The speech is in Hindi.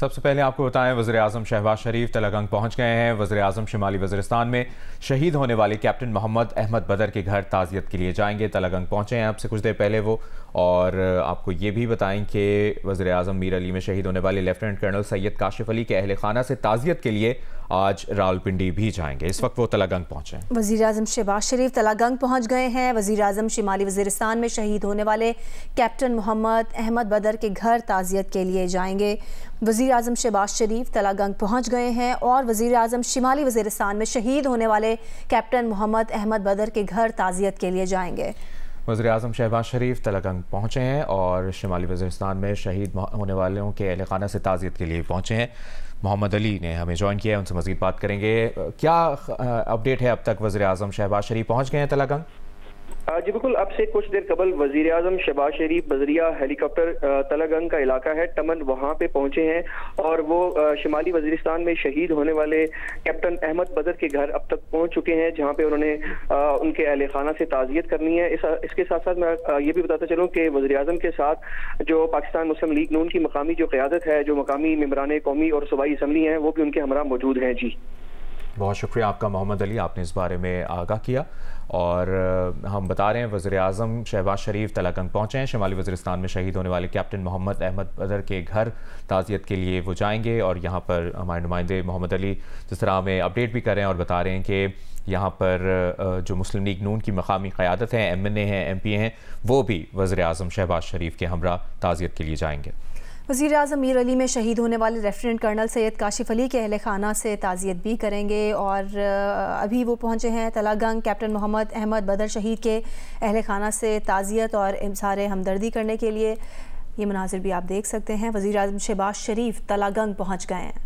सबसे पहले आपको बताएं वजे अजम शहबाज शरीफ तलगंग पहुंच गए हैं वजे अजम शुमाली वज़रस्तान में शहीद होने वाले कैप्टन मोहम्मद अहमद बदर के घर ताज़ियत के लिए जाएंगे तलगंग पहुंचे हैं आपसे कुछ देर पहले वो और आपको ये भी बताएं कि वजे अजम मीर अली में शहीद होने वाले लेफ्टिनेंट कर्नल सैयद काशिफ अली के अहल खाना से ताज़ियत के लिए आज रावलपिंडी भी जाएंगे इस वक्त वो तलागंग पहुंचे वजी अजम शहबाज शरीफ तलागंग पहुंच गए हैं वजी अजम शिमाली वजीरस्तान में शहीद होने वाले कैप्टन मोहम्मद अहमद बदर के घर ताज़ियत के लिए जाएंगे वजीर अजम शहबाज शरीफ तलागंग पहुंच गए हैं और वजी अजम शिमाली वजीरस्तान में शहीद होने वाले कैप्टन मोहम्मद अहमद बदर के घर ताज़ियत के लिए जाएंगे वजी अजम शहबाज शरीफ तलगंग पहुँचे हैं और शुमाली वजरस्तान में शहीद होने वालों के अहल खाना से ताज़ियत के लिए पहुँचे हैं मोहम्मद अली ने हमें ज्वाइन किया है उनसे मज़ीद बात करेंगे क्या अपडेट है अब तक वजी अजम शहबाज शरीफ पहुँच गए हैं तलगंग जी बिल्कुल अब से कुछ देर कबल वजीर अजम शहबाज शरीफ बजरिया हेलीकॉप्टर तलागंग का इलाका है टमन वहां पे पहुंचे हैं और वो शिमाली वजीरिस्तान में शहीद होने वाले कैप्टन अहमद बदर के घर अब तक पहुंच चुके हैं जहां पे उन्होंने उनके अहल खाना से ताजियत करनी है इस, इसके साथ साथ मैं ये भी बताता चलूँ कि वजी अजम के साथ जो पाकिस्तान मुस्लिम लीग नून की मकामी जो क्यादत है जो मकामी मम्बरान कौमी और सूबाई इसम्बली हैं वो भी उनके हमरा मौजूद हैं जी बहुत शुक्रिया आपका मोहम्मद अली आपने इस बारे में आगाह किया और हम बता रहे हैं वजर अजम शहबाज शरीफ तलाकंग पहुँचे हैं शमाली वजरस्तान में शहीद होने वाले कैप्टन मोहम्मद अहमद बदर के घर ताज़ियत के लिए वो जाएंगे और यहाँ पर हमारे नुमाइंदे मोहम्मद अली जिस तरह हमें अपडेट भी कर रहे हैं और बता रहे हैं कि यहाँ पर जो मुस्लिम लीग नून की मकामी क़्यादत हैं एम एन ए हैं एम पी हैं वो भी वज़र अजम शहबाज शरीफ के हमरा ताज़ियत के लिए जाएंगे वज़ी अजम मीर अली में शहीद होने वाले लेफ्टिनेंट कर्नल सैयद काशिफ अली के अहल खाना से ताज़ियत भी करेंगे और अभी वो पहुँचे हैं तलागंग कैप्टन मोहम्मद अहमद बदर शहीद के अहल खाना से ताज़ियत और इमसार हमदर्दी करने के लिए ये मनाजिर भी आप देख सकते हैं वज़ी अजम शहबाज शरीफ तलागंग पहुँच गए हैं